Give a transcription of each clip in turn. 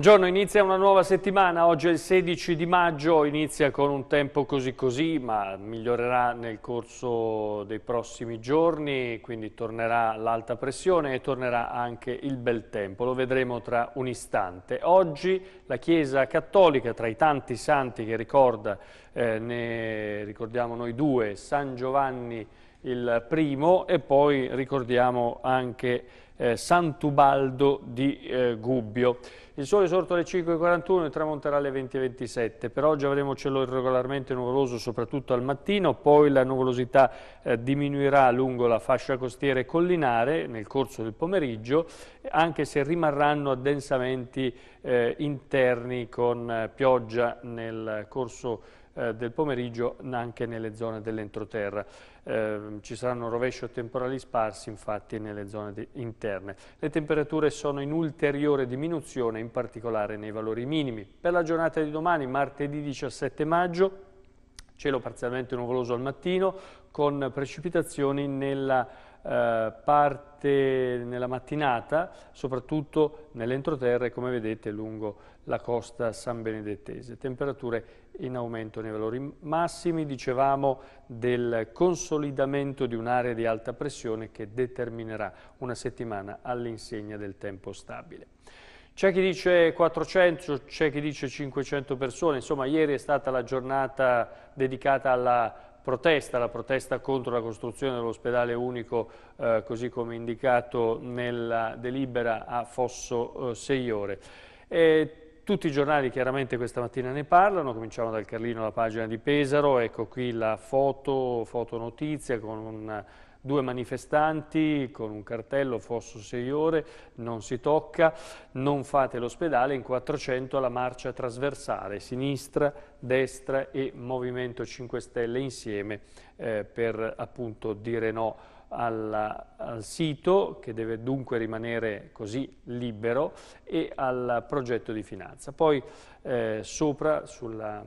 Buongiorno, inizia una nuova settimana, oggi è il 16 di maggio, inizia con un tempo così così, ma migliorerà nel corso dei prossimi giorni, quindi tornerà l'alta pressione e tornerà anche il bel tempo, lo vedremo tra un istante. Oggi la Chiesa Cattolica, tra i tanti santi che ricorda, eh, ne ricordiamo noi due, San Giovanni il primo e poi ricordiamo anche eh, Santubaldo di eh, Gubbio. Il sole sorto alle 5.41 e tramonterà alle 20.27. Per oggi avremo cielo irregolarmente nuvoloso soprattutto al mattino, poi la nuvolosità eh, diminuirà lungo la fascia costiera e collinare nel corso del pomeriggio, anche se rimarranno addensamenti eh, interni con eh, pioggia nel corso del pomeriggio eh, del pomeriggio anche nelle zone dell'entroterra. Eh, ci saranno rovesci o temporali sparsi infatti nelle zone interne. Le temperature sono in ulteriore diminuzione, in particolare nei valori minimi. Per la giornata di domani, martedì 17 maggio, cielo parzialmente nuvoloso al mattino, con precipitazioni nella eh, parte nella mattinata, soprattutto nell'entroterra e come vedete lungo la costa san benedettese. Temperature in aumento nei valori massimi, dicevamo del consolidamento di un'area di alta pressione che determinerà una settimana all'insegna del tempo stabile. C'è chi dice 400, c'è chi dice 500 persone, insomma ieri è stata la giornata dedicata alla protesta, la protesta contro la costruzione dell'ospedale unico, eh, così come indicato nella delibera a Fosso eh, Seiore. E tutti i giornali chiaramente questa mattina ne parlano, cominciamo dal Carlino la pagina di Pesaro, ecco qui la foto, foto notizia con un due manifestanti con un cartello Fosso 6 ore, non si tocca, non fate l'ospedale, in 400 alla marcia trasversale, sinistra, destra e Movimento 5 Stelle insieme eh, per appunto dire no al, al sito che deve dunque rimanere così libero e al progetto di finanza. Poi eh, sopra sulla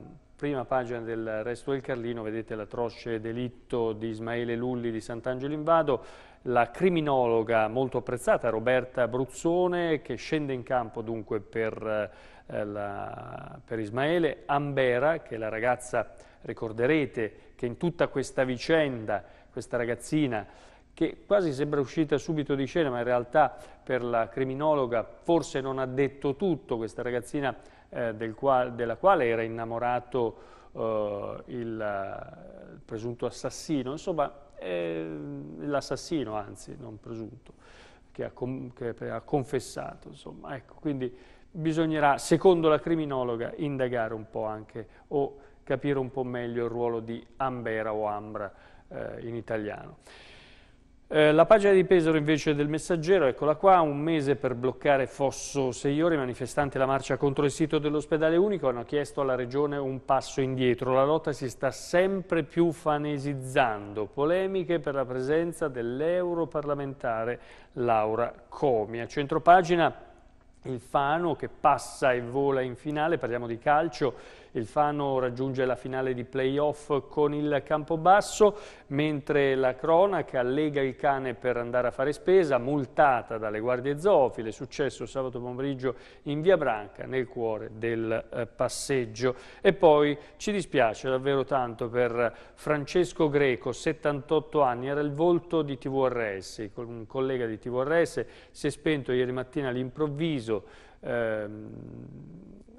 prima pagina del Resto del Carlino vedete l'atroce delitto di Ismaele Lulli di Sant'Angelo in Vado, la criminologa molto apprezzata Roberta Bruzzone che scende in campo dunque per, eh, la, per Ismaele, Ambera che è la ragazza, ricorderete, che in tutta questa vicenda, questa ragazzina che quasi sembra uscita subito di scena, ma in realtà per la criminologa forse non ha detto tutto, questa ragazzina eh, del qual, della quale era innamorato eh, il presunto assassino, insomma eh, l'assassino anzi, non presunto, che ha, che ha confessato. Insomma. Ecco, quindi bisognerà, secondo la criminologa, indagare un po' anche o capire un po' meglio il ruolo di Ambera o Ambra eh, in italiano. Eh, la pagina di Pesaro invece del messaggero, eccola qua, un mese per bloccare Fosso Seiori, manifestanti la marcia contro il sito dell'ospedale unico, hanno chiesto alla Regione un passo indietro. La lotta si sta sempre più fanesizzando, polemiche per la presenza dell'europarlamentare Laura Comia. Centropagina il Fano che passa e vola in finale, parliamo di calcio, il Fano raggiunge la finale di playoff con il Campobasso, mentre la cronaca lega il cane per andare a fare spesa, multata dalle guardie zoofile, successo sabato pomeriggio in Via Branca, nel cuore del eh, passeggio. E poi ci dispiace davvero tanto per Francesco Greco, 78 anni, era il volto di TVRS, un collega di TVRS, si è spento ieri mattina all'improvviso ehm,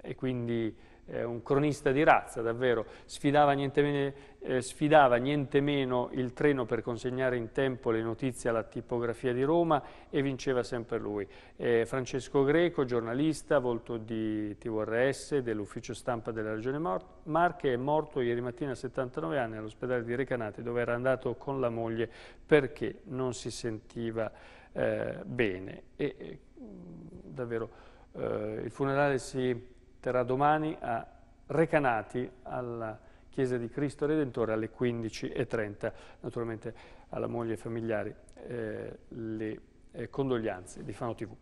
e quindi eh, un cronista di razza davvero, sfidava niente, meno, eh, sfidava niente meno il treno per consegnare in tempo le notizie alla tipografia di Roma e vinceva sempre lui. Eh, Francesco Greco, giornalista, volto di TVRS, dell'ufficio stampa della Regione Marche, è morto ieri mattina a 79 anni all'ospedale di Recanati dove era andato con la moglie perché non si sentiva eh, bene. E, davvero eh, il funerale si terrà domani a Recanati alla Chiesa di Cristo Redentore alle 15.30. Naturalmente alla moglie e familiari eh, le eh, condoglianze di Fano TV.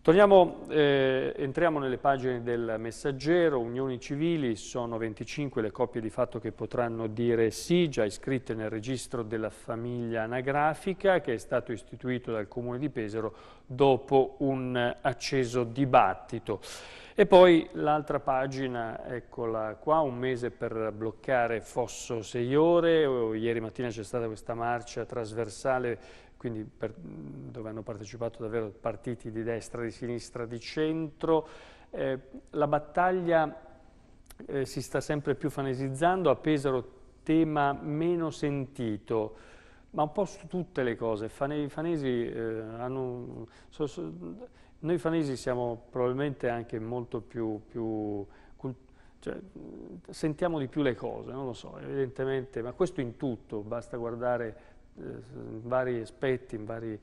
Torniamo, eh, entriamo nelle pagine del messaggero, unioni civili, sono 25 le coppie di fatto che potranno dire sì, già iscritte nel registro della famiglia anagrafica che è stato istituito dal Comune di Pesaro dopo un acceso dibattito. E poi l'altra pagina, eccola qua, un mese per bloccare Fosso 6 ore, ieri mattina c'è stata questa marcia trasversale quindi per, dove hanno partecipato davvero partiti di destra, di sinistra, di centro. Eh, la battaglia eh, si sta sempre più fanesizzando, a Pesaro tema meno sentito, ma un po' su tutte le cose. Fane, I fanesi eh, hanno... So, so, noi fanesi siamo probabilmente anche molto più, più cioè, sentiamo di più le cose, non lo so, evidentemente, ma questo in tutto, basta guardare eh, in vari aspetti, in vari,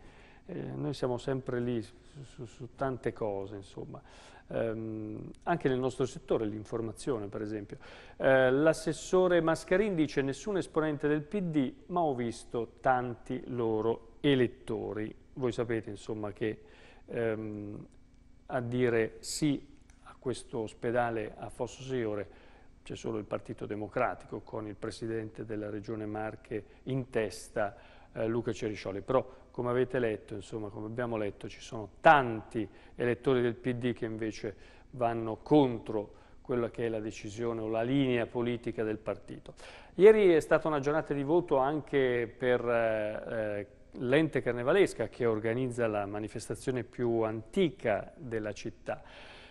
eh, noi siamo sempre lì su, su, su tante cose, insomma. Ehm, anche nel nostro settore, l'informazione per esempio. Eh, L'assessore Mascarin dice nessun esponente del PD, ma ho visto tanti loro elettori. Voi sapete insomma che ehm, a dire sì a questo ospedale a Fosso Signore c'è solo il Partito Democratico con il Presidente della Regione Marche in testa, eh, Luca Ceriscioli. Però, come avete letto, insomma, come abbiamo letto, ci sono tanti elettori del PD che invece vanno contro quella che è la decisione o la linea politica del partito. Ieri è stata una giornata di voto anche per eh, eh l'ente carnevalesca che organizza la manifestazione più antica della città.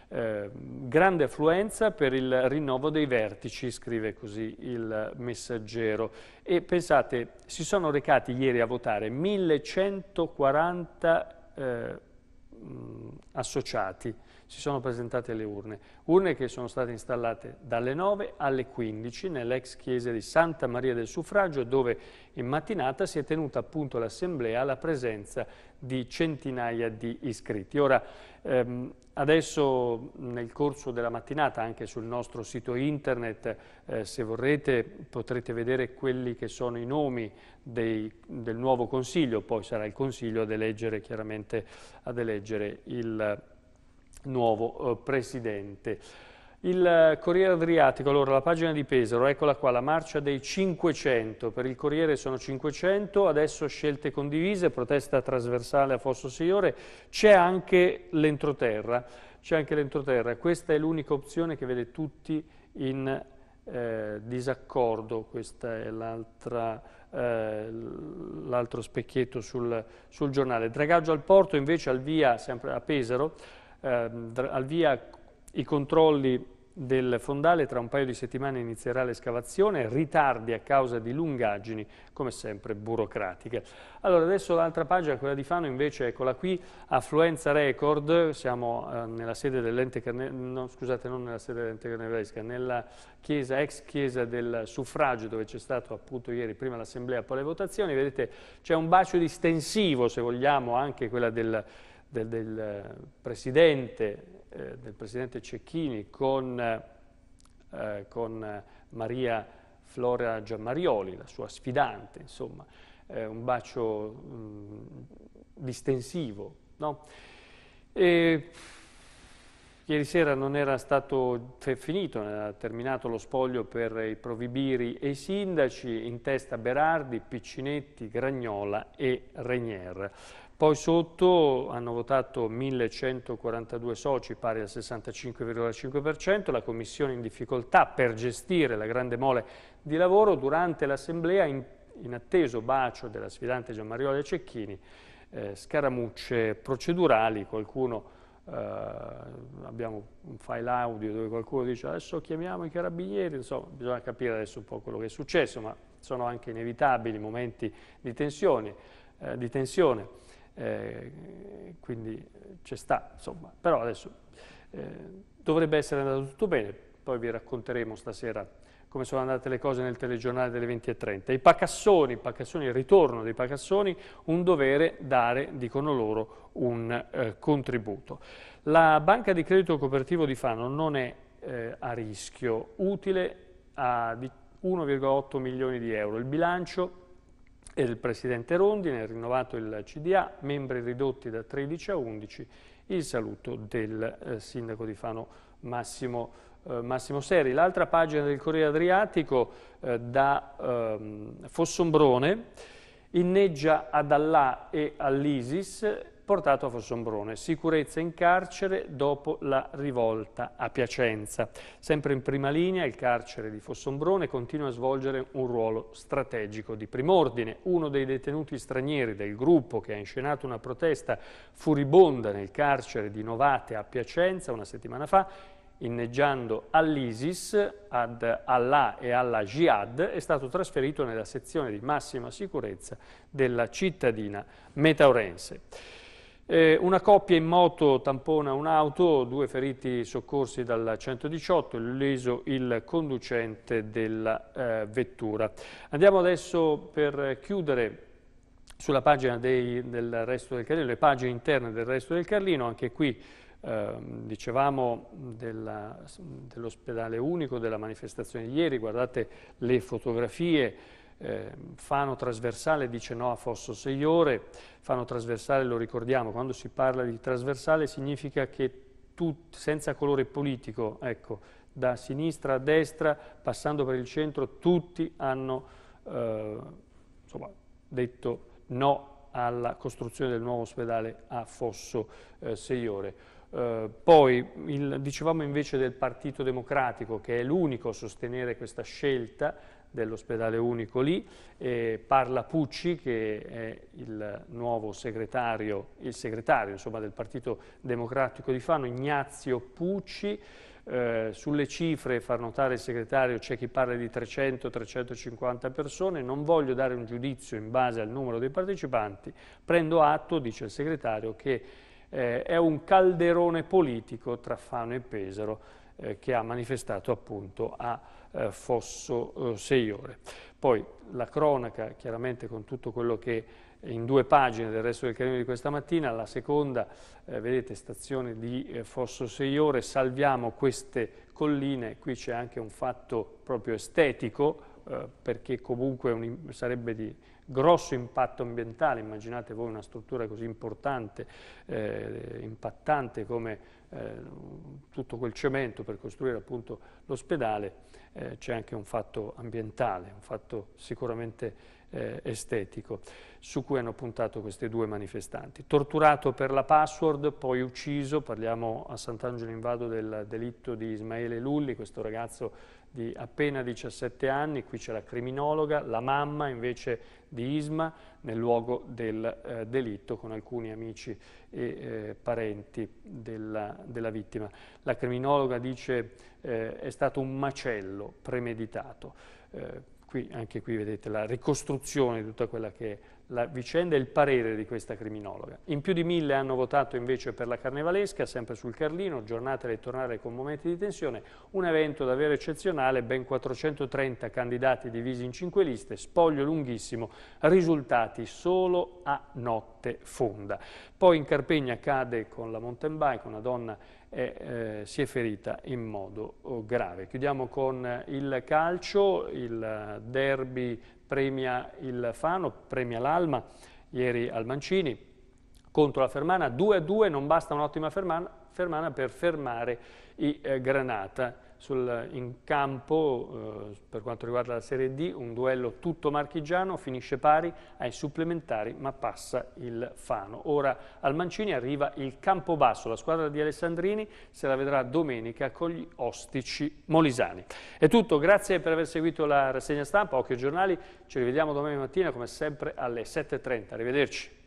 Eh, grande affluenza per il rinnovo dei vertici, scrive così il messaggero. E pensate, si sono recati ieri a votare 1140 eh, mh, associati si sono presentate alle urne, urne che sono state installate dalle 9 alle 15 nell'ex chiesa di Santa Maria del Suffragio dove in mattinata si è tenuta appunto l'assemblea alla presenza di centinaia di iscritti. Ora, ehm, Adesso nel corso della mattinata anche sul nostro sito internet, eh, se vorrete, potrete vedere quelli che sono i nomi dei, del nuovo Consiglio, poi sarà il Consiglio ad eleggere, chiaramente ad eleggere il nuovo eh, Presidente. Il Corriere Adriatico, allora la pagina di Pesaro, eccola qua, la marcia dei 500, per il Corriere sono 500, adesso scelte condivise, protesta trasversale a Fosso Signore, c'è anche l'entroterra, c'è anche l'entroterra, questa è l'unica opzione che vede tutti in eh, disaccordo, questo è eh, l'altro eh, specchietto sul, sul, giornale. Dragaggio al porto invece al via, sempre a Pesaro, eh, al via i controlli del fondale tra un paio di settimane inizierà l'escavazione, ritardi a causa di lungaggini, come sempre, burocratiche. Allora, adesso l'altra pagina, quella di Fano, invece, eccola qui, affluenza record, siamo eh, nella sede dell'ente no, scusate, non nella sede dell'ente carnevalesca, nella chiesa, ex chiesa del suffragio, dove c'è stato appunto ieri prima l'assemblea, poi le votazioni, vedete c'è un bacio distensivo, se vogliamo, anche quella del del, del, presidente, eh, del, presidente, Cecchini con, eh, con Maria Flora Giammarioli, la sua sfidante, insomma, eh, un bacio mh, mm, distensivo. No? E, ieri sera non era stato finito, non era terminato lo spoglio per i provibiri e i sindaci, in testa Berardi, Piccinetti, Gragnola e Regnier. Poi sotto hanno votato 1142 soci, pari al 65,5%, la Commissione in difficoltà per gestire la grande mole di lavoro durante l'Assemblea in, in, atteso bacio della sfidante Gianmariola Cecchini, eh, scaramucce procedurali, qualcuno... Uh, abbiamo un file audio dove qualcuno dice adesso chiamiamo i carabinieri, insomma bisogna capire adesso un po' quello che è successo, ma sono anche inevitabili momenti di, tensioni, uh, eh, di tensione eh, quindi eh, ci sta, insomma. Però adesso eh, dovrebbe essere andato tutto bene, poi vi racconteremo stasera come sono andate le cose nel telegiornale delle 20.30. I Pacassoni, Pacassoni, il ritorno dei Pacassoni, un dovere dare, dicono loro, un eh, contributo. La banca di credito cooperativo di Fano non è eh, a rischio, utile a 1,8 milioni di euro. Il bilancio il Presidente Rondine, rinnovato il CDA, membri ridotti da 13 a 11, il saluto del eh, Sindaco di Fano Massimo, eh, Massimo Seri. L'altra pagina del Corriere Adriatico eh, da ehm, Fossombrone inneggia ad Allah e all'Isis portato a Fossombrone. Sicurezza in carcere dopo la rivolta a Piacenza. Sempre in prima linea il carcere di Fossombrone continua a svolgere un ruolo strategico di prim'ordine. Uno dei detenuti stranieri del gruppo che ha inscenato una protesta furibonda nel carcere di Novate a Piacenza una settimana fa inneggiando all'ISIS, ad Allah e alla Jihad, è stato trasferito nella sezione di massima sicurezza della cittadina metaurense. Eh, una coppia in moto tampona un'auto, due feriti soccorsi dal 118, leso il conducente della eh, vettura. Andiamo adesso per chiudere sulla pagina dei, del resto del Carlino, le pagine interne del resto del Carlino, anche qui eh, dicevamo dell'ospedale dell unico, della manifestazione di ieri, guardate le fotografie, eh, Fano trasversale dice no a Fosso Seiore, Fano trasversale lo ricordiamo, quando si parla di trasversale significa che tu, senza colore politico, ecco, da sinistra a destra, passando per il centro, tutti hanno eh, insomma, detto no alla costruzione del nuovo ospedale a Fosso eh, Seiore. Eh, poi il, dicevamo invece del Partito Democratico che è l'unico a sostenere questa scelta dell'ospedale unico lì, eh, parla Pucci che è il nuovo segretario, il segretario insomma, del Partito Democratico di Fano, Ignazio Pucci, eh, sulle cifre, far notare il segretario, c'è chi parla di 300-350 persone, non voglio dare un giudizio in base al numero dei partecipanti, prendo atto, dice il segretario, che eh, è un calderone politico tra Fano e Pesaro eh, che ha manifestato appunto a eh, Fosso eh, Seiore. Poi la cronaca, chiaramente con tutto quello che in due pagine del resto del carino di questa mattina, la seconda, eh, vedete, stazione di eh, Fosso Seiore, salviamo queste colline, qui c'è anche un fatto proprio estetico, eh, perché comunque un, sarebbe di grosso impatto ambientale, immaginate voi una struttura così importante, eh, impattante come eh, tutto quel cemento per costruire appunto l'ospedale, eh, c'è anche un fatto ambientale, un fatto sicuramente eh, estetico, su cui hanno puntato queste due manifestanti. Torturato per la password, poi ucciso, parliamo a Sant'Angelo in Vado del delitto di Ismaele Lulli, questo ragazzo di appena 17 anni, qui c'è la criminologa, la mamma invece di Isma nel luogo del eh, delitto con alcuni amici e eh, parenti della, della, vittima. La criminologa dice eh, è stato un macello premeditato. Eh, Qui, anche qui vedete la ricostruzione di tutta quella che è la vicenda e il parere di questa criminologa. In più di mille hanno votato invece per la carnevalesca, sempre sul Carlino, giornata elettorale con momenti di tensione, un evento davvero eccezionale, ben 430 candidati divisi in cinque liste, spoglio lunghissimo, risultati solo a notte fonda. Poi in Carpegna cade con la mountain bike, una donna è, eh, si è ferita in modo oh, grave. Chiudiamo con il calcio, il derby premia il Fano, premia l'Alma, ieri al Mancini contro la Fermana, 2-2 non basta un'ottima fermana, fermana per fermare i eh, Granata sul, in campo, eh, per quanto riguarda la Serie D, un duello tutto marchigiano, finisce pari ai supplementari ma passa il Fano. Ora al Mancini arriva il Campobasso, la squadra di Alessandrini se la vedrà domenica con gli ostici molisani. È tutto, grazie per aver seguito la rassegna stampa, Occhio Giornali, ci rivediamo domani mattina come sempre alle 7.30, arrivederci.